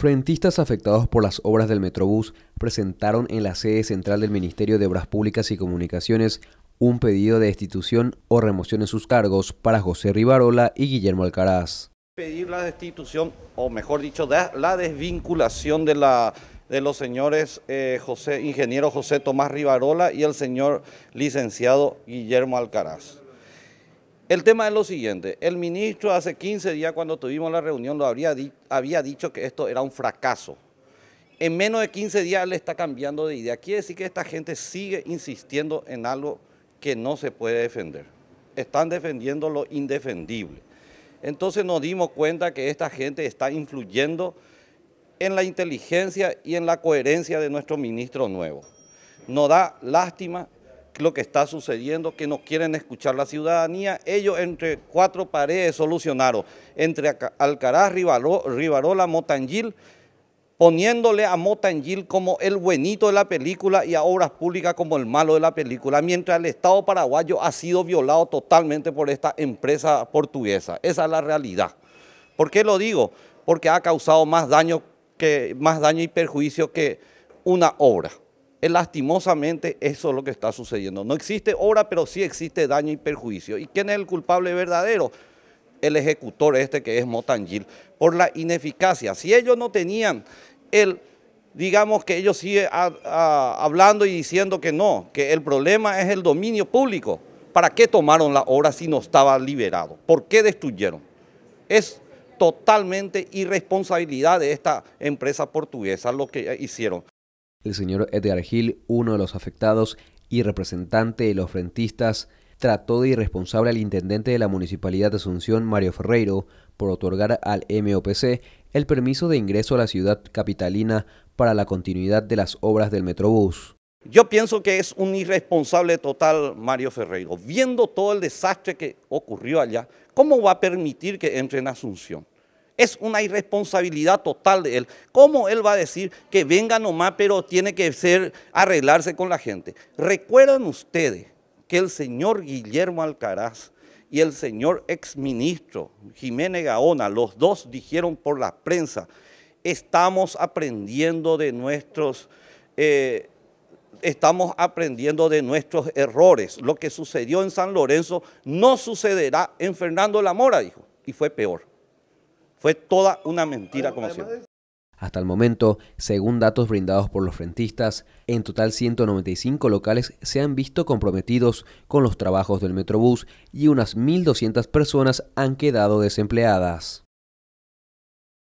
Frentistas afectados por las obras del Metrobús presentaron en la sede central del Ministerio de Obras Públicas y Comunicaciones un pedido de destitución o remoción en sus cargos para José Rivarola y Guillermo Alcaraz. Pedir la destitución, o mejor dicho, la desvinculación de, los señores eh, José, ingeniero José Tomás Rivarola y el señor licenciado Guillermo Alcaraz. El tema es lo siguiente, el ministro hace 15 días cuando tuvimos la reunión lo había dicho que esto era un fracaso. En menos de 15 días le está cambiando de idea. Quiere decir que esta gente sigue insistiendo en algo que no se puede defender. Están defendiendo lo indefendible. Entonces nos dimos cuenta que esta gente está influyendo en la inteligencia y en la coherencia de nuestro ministro nuevo. Nos da lástima lo que está sucediendo, que no quieren escuchar la ciudadanía. Ellos entre cuatro paredes solucionaron, entre Alcaraz, Rivarola, Motangil, poniéndole a Motangil como el buenito de la película y a Obras Públicas como el malo de la película, mientras el Estado paraguayo ha sido violado totalmente por esta empresa portuguesa. Esa es la realidad. ¿Por qué lo digo? Porque ha causado más daño, que, más daño y perjuicio que una obra. Eh, lastimosamente eso es lo que está sucediendo. No existe obra, pero sí existe daño y perjuicio. ¿Y quién es el culpable verdadero? El ejecutor este que es Motangil, por la ineficacia. Si ellos no tenían el, digamos que ellos siguen hablando y diciendo que no, que el problema es el dominio público. ¿Para qué tomaron la obra si no estaba liberado? ¿Por qué destruyeron? Es totalmente irresponsabilidad de esta empresa portuguesa lo que hicieron. El señor Edgar Gil, uno de los afectados y representante de los frentistas, trató de irresponsable al intendente de la Municipalidad de Asunción, Mario Ferreiro, por otorgar al MOPC el permiso de ingreso a la ciudad capitalina para la continuidad de las obras del Metrobús. Yo pienso que es un irresponsable total Mario Ferreiro. Viendo todo el desastre que ocurrió allá, ¿cómo va a permitir que entre en Asunción? Es una irresponsabilidad total de él. ¿Cómo él va a decir que venga nomás, pero tiene que ser arreglarse con la gente? Recuerdan ustedes que el señor Guillermo Alcaraz y el señor exministro Jiménez Gaona, los dos dijeron por la prensa, estamos aprendiendo de nuestros... Eh, estamos aprendiendo de nuestros errores. Lo que sucedió en San Lorenzo no sucederá en Fernando Lamora, dijo, y fue peor. Fue toda una mentira como siempre. Hasta el momento, según datos brindados por los frentistas, en total 195 locales se han visto comprometidos con los trabajos del Metrobús y unas 1.200 personas han quedado desempleadas.